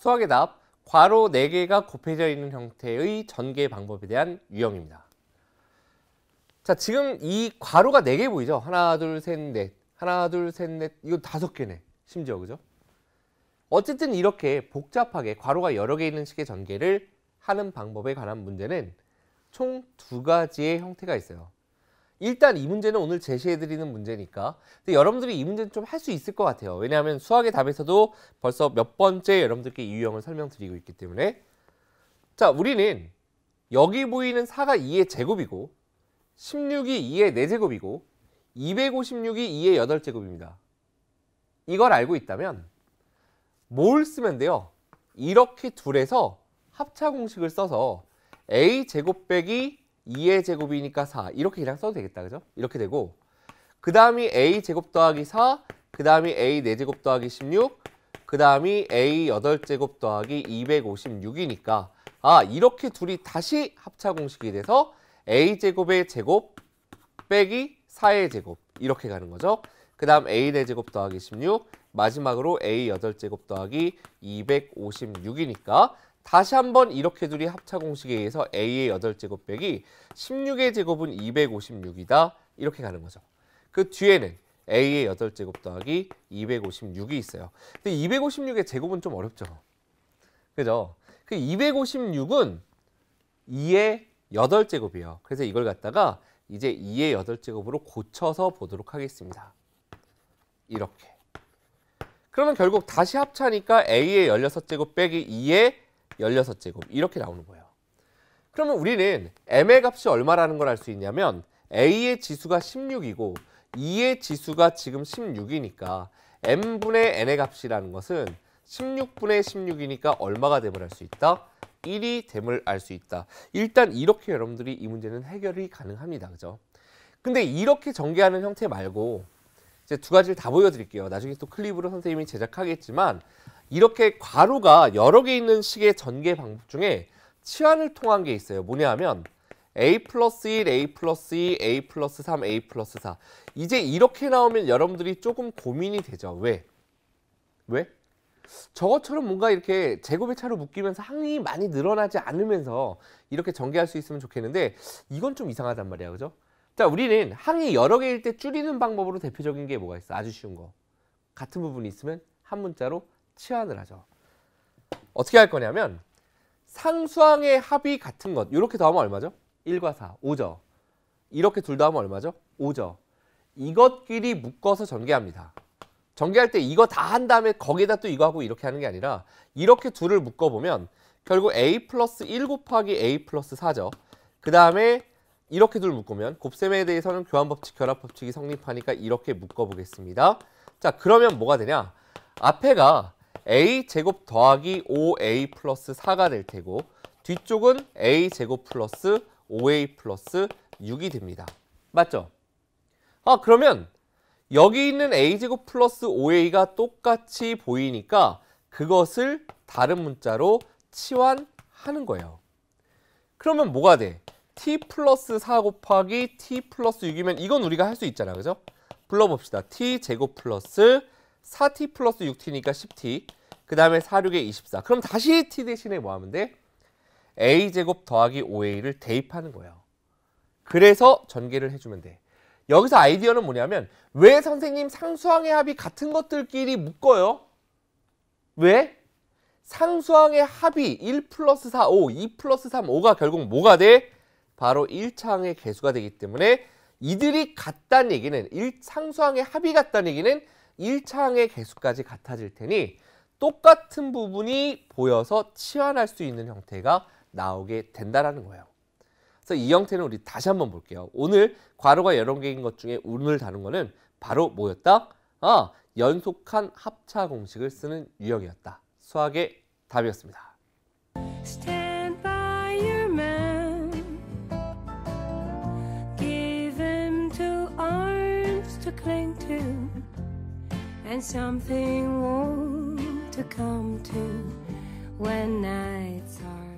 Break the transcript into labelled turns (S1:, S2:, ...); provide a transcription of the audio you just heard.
S1: 수학의 답, 괄호 4개가 곱해져 있는 형태의 전개 방법에 대한 유형입니다. 자, 지금 이 괄호가 4개 보이죠? 하나, 둘, 셋, 넷. 하나, 둘, 셋, 넷. 이거 다섯 개네. 심지어, 그죠? 어쨌든 이렇게 복잡하게 괄호가 여러 개 있는 식의 전개를 하는 방법에 관한 문제는 총 두 가지의 형태가 있어요. 일단 이 문제는 오늘 제시해드리는 문제니까 근데 여러분들이 이 문제는 좀 할 수 있을 것 같아요 왜냐하면 수학의 답에서도 벌써 몇 번째 여러분들께 이 유형을 설명드리고 있기 때문에 자 우리는 여기 보이는 4가 2의 제곱이고 16이 2의 4제곱이고 256이 2의 8제곱입니다 이걸 알고 있다면 뭘 쓰면 돼요? 이렇게 둘에서 합차 공식을 써서 a제곱 빼기 2의 제곱이니까 4 이렇게 그냥 써도 되겠다 그죠? 이렇게 되고 그 다음이 a 제곱 더하기 4, 그 다음이 a 4제곱 더하기 16, 그 다음이 a 8제곱 더하기 256이니까 아 이렇게 둘이 다시 합차 공식이 돼서 a제곱의 제곱 빼기 4의 제곱 이렇게 가는 거죠. 그 다음 a 4제곱 더하기 16, 마지막으로 a 8제곱 더하기 256이니까 다시 한번 이렇게 둘이 합차 공식에 의해서 A의 8제곱 빼기 16의 제곱은 256이다. 이렇게 가는 거죠. 그 뒤에는 A의 8제곱 더하기 256이 있어요. 근데 256의 제곱은 좀 어렵죠. 그죠? 그 256은 2의 8제곱이에요. 그래서 이걸 갖다가 이제 2의 8제곱으로 고쳐서 보도록 하겠습니다. 이렇게. 그러면 결국 다시 합차니까 A의 16제곱 빼기 2의 16제곱 이렇게 나오는 거예요. 그러면 우리는 m의 값이 얼마라는 걸 알 수 있냐면 a의 지수가 16이고 2의 지수가 지금 16이니까 m분의 n의 값이라는 것은 16분의 16이니까 얼마가 됨을 알 수 있다? 1이 됨을 알 수 있다. 일단 이렇게 여러분들이 이 문제는 해결이 가능합니다. 그죠? 근데 이렇게 전개하는 형태 말고 이제 두 가지를 다 보여드릴게요. 나중에 또 클립으로 선생님이 제작하겠지만 이렇게 괄호가 여러 개 있는 식의 전개 방법 중에 치환을 통한 게 있어요. 뭐냐 하면 a 플러스 1, a 플러스 2, a 플러스 3, a 플러스 4 이제 이렇게 나오면 여러분들이 조금 고민이 되죠. 왜? 왜? 저것처럼 뭔가 이렇게 제곱의 차로 묶이면서 항이 많이 늘어나지 않으면서 이렇게 전개할 수 있으면 좋겠는데 이건 좀 이상하단 말이야. 그죠? 자, 우리는 항이 여러 개일 때 줄이는 방법으로 대표적인 게 뭐가 있어? 아주 쉬운 거. 같은 부분이 있으면 한 문자로 치환을 하죠. 어떻게 할 거냐면 상수항의 합이 같은 것 이렇게 더하면 얼마죠? 1과 4, 5죠. 이렇게 둘 더하면 얼마죠? 5죠. 이것끼리 묶어서 전개합니다. 전개할 때 이거 다 한 다음에 거기다또 이거 하고 이렇게 하는 게 아니라 이렇게 둘을 묶어보면 결국 a 플러스 1 곱하기 a 플러스 4죠. 그 다음에 이렇게 둘 묶으면 곱셈에 대해서는 교환법칙, 결합법칙이 성립하니까 이렇게 묶어보겠습니다. 자 그러면 뭐가 되냐? 앞에가 a 제곱 더하기 5a 플러스 4가 될 테고 뒤쪽은 a 제곱 플러스 5a 플러스 6이 됩니다. 맞죠? 아 그러면 여기 있는 a제곱 플러스 5a가 똑같이 보이니까 그것을 다른 문자로 치환하는 거예요. 그러면 뭐가 돼? t 플러스 4 곱하기 t 플러스 6이면 이건 우리가 할 수 있잖아. 그죠? 불러봅시다. t 제곱 플러스 4t 플러스 6t니까 10t 그 다음에 4, 6에 24 그럼 다시 t 대신에 뭐 하면 돼? a제곱 더하기 5a를 대입하는 거예요 그래서 전개를 해주면 돼 여기서 아이디어는 뭐냐면 왜 선생님 상수항의 합이 같은 것들끼리 묶어요? 왜? 상수항의 합이 1 플러스 4, 5, 2 플러스 3, 5가 결국 뭐가 돼? 바로 1차항의 개수가 되기 때문에 이들이 같다는 얘기는 1, 상수항의 합이 같다는 얘기는 1창의 개수까지 같아질 테니 똑같은 부분이 보여서 치환할 수 있는 형태가 나오게 된다라는 거예요. 그래서 이 형태는 우리 다시 한번 볼게요. 오늘 괄호가 여러 개인 것 중에 오늘 다룬 거는 바로 뭐였다? 아, 연속한 합차 공식을 쓰는 유형이었다. 수학의 답이었습니다. to cling to and something warm to come to when nights are